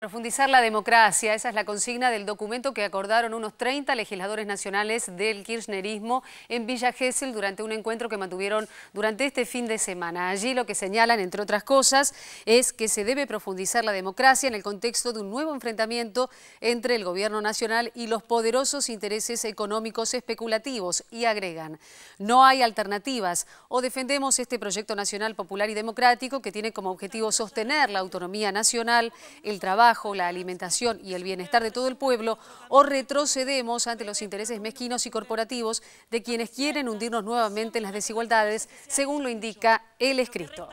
Profundizar la democracia, esa es la consigna del documento que acordaron unos 30 legisladores nacionales del kirchnerismo en Villa Gesell durante un encuentro que mantuvieron durante este fin de semana. Allí lo que señalan, entre otras cosas, es que se debe profundizar la democracia en el contexto de un nuevo enfrentamiento entre el gobierno nacional y los poderosos intereses económicos especulativos y agregan, no hay alternativas o defendemos este proyecto nacional popular y democrático que tiene como objetivo sostener la autonomía nacional, el trabajo, la alimentación y el bienestar de todo el pueblo o retrocedemos ante los intereses mezquinos y corporativos de quienes quieren hundirnos nuevamente en las desigualdades, según lo indica El escrito.